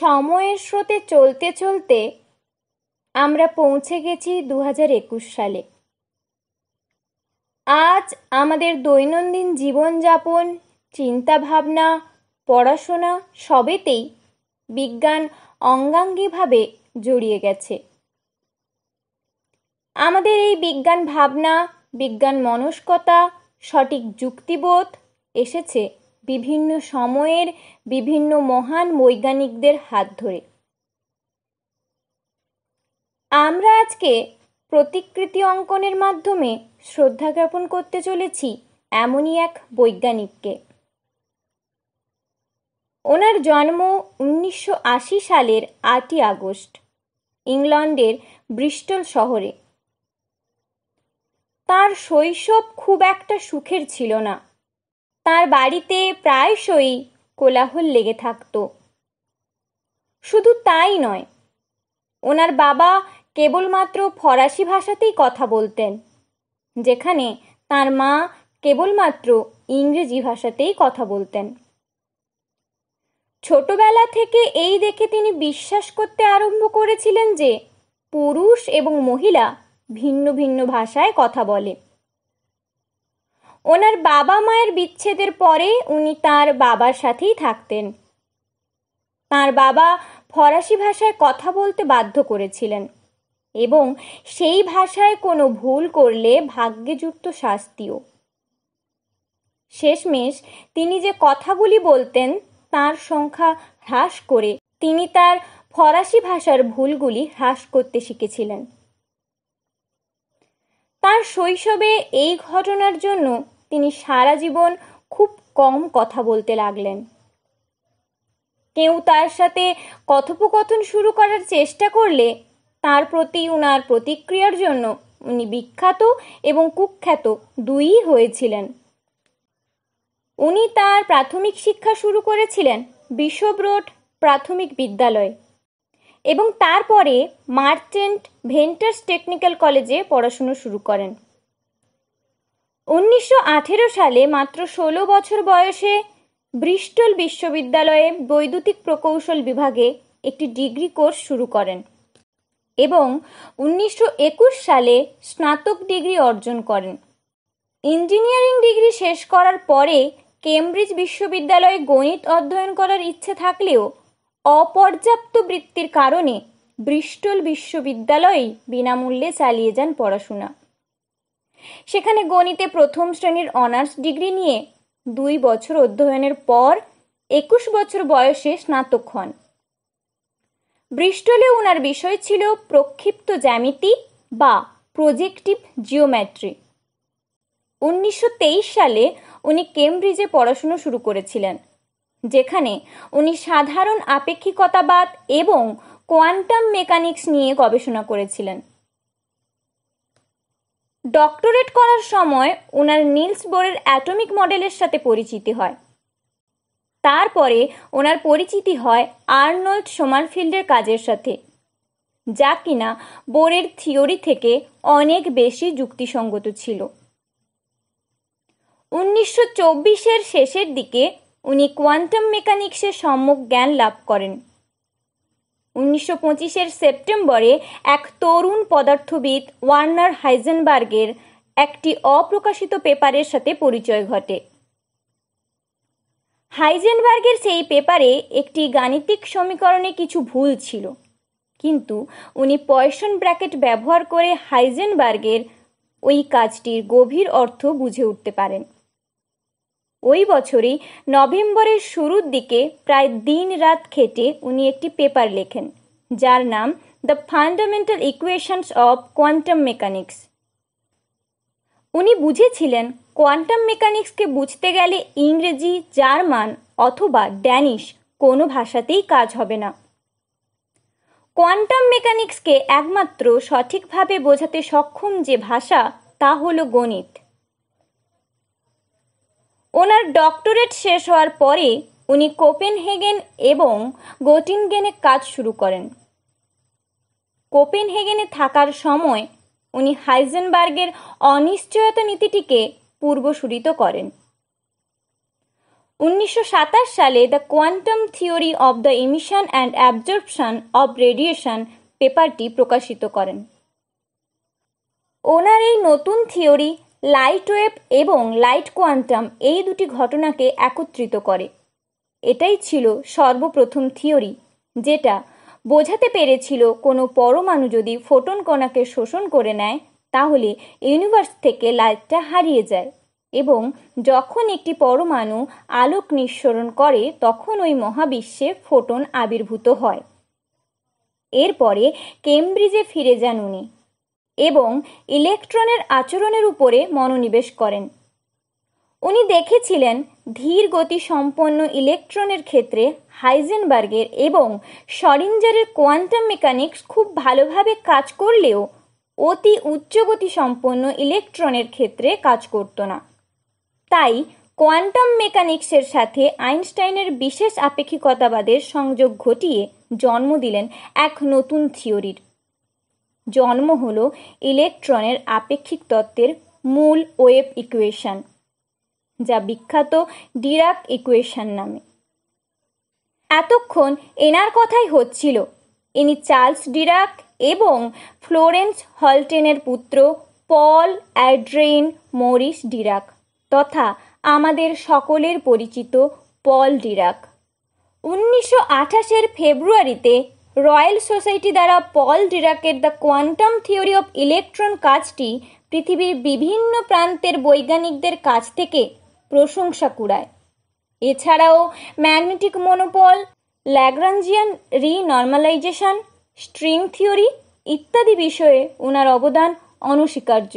সময়ের স্রোতে চলতে চলতে আমরা পৌঁছে গেছি দু সালে আজ আমাদের দৈনন্দিন জীবনযাপন চিন্তাভাবনা পড়াশোনা সবেতেই বিজ্ঞান অঙ্গাঙ্গিভাবে জড়িয়ে গেছে আমাদের এই বিজ্ঞান ভাবনা বিজ্ঞান মনস্কতা সঠিক যুক্তিবোধ এসেছে বিভিন্ন সময়ের বিভিন্ন মহান বৈজ্ঞানিকদের হাত ধরে আমরা আজকে প্রতিকৃতি অঙ্কনের মাধ্যমে শ্রদ্ধা জ্ঞাপন করতে চলেছি এমনই এক বৈজ্ঞানিককে ওনার জন্ম উনিশশো সালের আটই আগস্ট ইংল্যান্ডের ব্রিস্টল শহরে তার শৈশব খুব একটা সুখের ছিল না তার বাড়িতে প্রায়শই কোলাহল লেগে থাকত শুধু তাই নয় ওনার বাবা কেবলমাত্র ফরাসি ভাষাতেই কথা বলতেন যেখানে তার মা কেবলমাত্র ইংরেজি ভাষাতেই কথা বলতেন ছোটবেলা থেকে এই দেখে তিনি বিশ্বাস করতে আরম্ভ করেছিলেন যে পুরুষ এবং মহিলা ভিন্ন ভিন্ন ভাষায় কথা বলে ওনার বাবা মায়ের বিচ্ছেদের পরে উনি তার বাবার সাথেই থাকতেন তার বাবা ফরাসি ভাষায় কথা বলতে বাধ্য করেছিলেন এবং সেই ভাষায় কোনো ভুল করলে ভাগ্যযুক্ত শাস্তিও শেষমেশ তিনি যে কথাগুলি বলতেন তার সংখ্যা হ্রাস করে তিনি তার ফরাসি ভাষার ভুলগুলি হ্রাস করতে শিখেছিলেন তার শৈশবে এই ঘটনার জন্য তিনি সারা জীবন খুব কম কথা বলতে লাগলেন কেউ তার সাথে কথোপকথন শুরু করার চেষ্টা করলে তার প্রতি উনার প্রতিক্রিয়ার জন্য উনি বিখ্যাত এবং কুখ্যাত দুইই হয়েছিলেন উনি তার প্রাথমিক শিক্ষা শুরু করেছিলেন বিশপ রোড প্রাথমিক বিদ্যালয় এবং তারপরে মার্চেন্ট ভেন্টার্স টেকনিক্যাল কলেজে পড়াশুনো শুরু করেন উনিশশো সালে মাত্র ষোলো বছর বয়সে ব্রিস্টল বিশ্ববিদ্যালয়ে বৈদ্যুতিক প্রকৌশল বিভাগে একটি ডিগ্রি কোর্স শুরু করেন এবং উনিশশো সালে স্নাতক ডিগ্রি অর্জন করেন ইঞ্জিনিয়ারিং ডিগ্রি শেষ করার পরে কেমব্রিজ বিশ্ববিদ্যালয়ে গণিত অধ্যয়ন করার ইচ্ছে থাকলেও অপর্যাপ্ত বৃত্তির কারণে ব্রিস্টল বিশ্ববিদ্যালয়েই বিনামূল্যে চালিয়ে যান পড়াশোনা সেখানে গণিতে প্রথম শ্রেণীর অনার্স ডিগ্রি নিয়ে দুই বছর অধ্যয়নের পর একুশ বছর বয়সে স্নাতক হন ব্রিস্টলে ওনার বিষয় ছিল প্রক্ষিপ্ত জ্যামিতি বা প্রজেক্টিভ জিওম্যাট্রি উনিশশো সালে উনি কেমব্রিজে পড়াশুনো শুরু করেছিলেন যেখানে উনি সাধারণ আপেক্ষিকতাবাদ এবং কোয়ান্টাম মেকানিক্স নিয়ে গবেষণা করেছিলেন ডক্টরেট করার সময় ওনার নিলস বোরের অ্যাটমিক মডেলের সাথে পরিচিতি হয় তারপরে ওনার পরিচিতি হয় আর্নল্ড সোমারফিল্ডের কাজের সাথে যা কিনা বোরের থিওরি থেকে অনেক বেশি যুক্তিসঙ্গত ছিল উনিশশো চব্বিশের শেষের দিকে উনি কোয়ান্টাম মেকানিক্সের সম্যক জ্ঞান লাভ করেন উনিশশো পঁচিশের সেপ্টেম্বরে এক তরুণ পদার্থবিদ ওয়ার্নার হাইজেনবার্গের একটি অপ্রকাশিত পেপারের সাথে পরিচয় ঘটে হাইজেনবার্গের সেই পেপারে একটি গাণিতিক সমীকরণে কিছু ভুল ছিল কিন্তু উনি পয়সন ব্র্যাকেট ব্যবহার করে হাইজেনবার্গের ওই কাজটির গভীর অর্থ বুঝে উঠতে পারেন ওই বছরই নভেম্বরের শুরুর দিকে প্রায় দিন রাত খেটে উনি একটি পেপার লেখেন যার নাম the fundamental equations of quantum mechanics উনি বুঝেছিলেন কোয়ান্টাম মেকানিক্সকে বুঝতে গেলে ইংরেজি জার্মান অথবা ড্যানিশ কোনো ভাষাতেই কাজ হবে না কোয়ান্টাম মেকানিক্সকে একমাত্র সঠিকভাবে বোঝাতে সক্ষম যে ভাষা তা হলো গণিত ওনার ডক্টরেট শেষ হওয়ার পরে উনি কোপেনহেগেন এবং গোটিনগেনে কাজ শুরু করেন কোপেনহেগেনে থাকার সময় উনি হাইজেনবার্গের অনিশ্চয়তা নীতিটিকে পূর্বসূরিত করেন উনিশশো সালে the quantum theory of the emission and absorption of radiation পেপারটি প্রকাশিত করেন ওনার এই নতুন থিওরি লাইটওয়েভ এবং লাইট কোয়ান্টাম এই দুটি ঘটনাকে একত্রিত করে এটাই ছিল সর্বপ্রথম থিওরি যেটা বোঝাতে পেরেছিল কোনো পরমাণু যদি ফোটন কণাকে শোষণ করে নেয় তাহলে ইউনিভার্স থেকে লাইটটা হারিয়ে যায় এবং যখন একটি পরমাণু আলোক নিঃসরণ করে তখন ওই মহাবিশ্বে ফোটন আবির্ভূত হয় এরপরে কেমব্রিজে ফিরে যান উনি এবং ইলেকট্রনের আচরণের উপরে মনোনিবেশ করেন উনি দেখেছিলেন ধীর গতি সম্পন্ন ইলেকট্রনের ক্ষেত্রে হাইজেনবার্গের এবং সরিঞ্জারের কোয়ান্টাম মেকানিক্স খুব ভালোভাবে কাজ করলেও অতি উচ্চ গতি সম্পন্ন ইলেকট্রনের ক্ষেত্রে কাজ করত না তাই কোয়ান্টাম মেকানিক্সের সাথে আইনস্টাইনের বিশেষ আপেক্ষিকতাবাদের সংযোগ ঘটিয়ে জন্ম দিলেন এক নতুন থিওরির জন্ম হল ইলেকট্রনের আপেক্ষিক তত্ত্বের মূল ওয়েব ইকুয়েশন যা বিখ্যাত ডিরাক ইকুয়েশন নামে এতক্ষণ এনার কথাই হচ্ছিল ইনি চার্লস ডিরাক এবং ফ্লোরেন্স হলটেনের পুত্র পল অ্যাড্রেন মরিস ডিরাক তথা আমাদের সকলের পরিচিত পল ডিরাক উনিশশো আঠাশের ফেব্রুয়ারিতে রয়্যাল সোসাইটি দ্বারা পল ডিরাকের the quantum theory of electron কাজটি পৃথিবীর বিভিন্ন প্রান্তের বৈজ্ঞানিকদের কাছ থেকে প্রশংসা কুড়ায় এছাড়াও magnetic monopole Lagrangian renormalization string theory ইত্যাদি বিষয়ে ওনার অবদান অনস্বীকার্য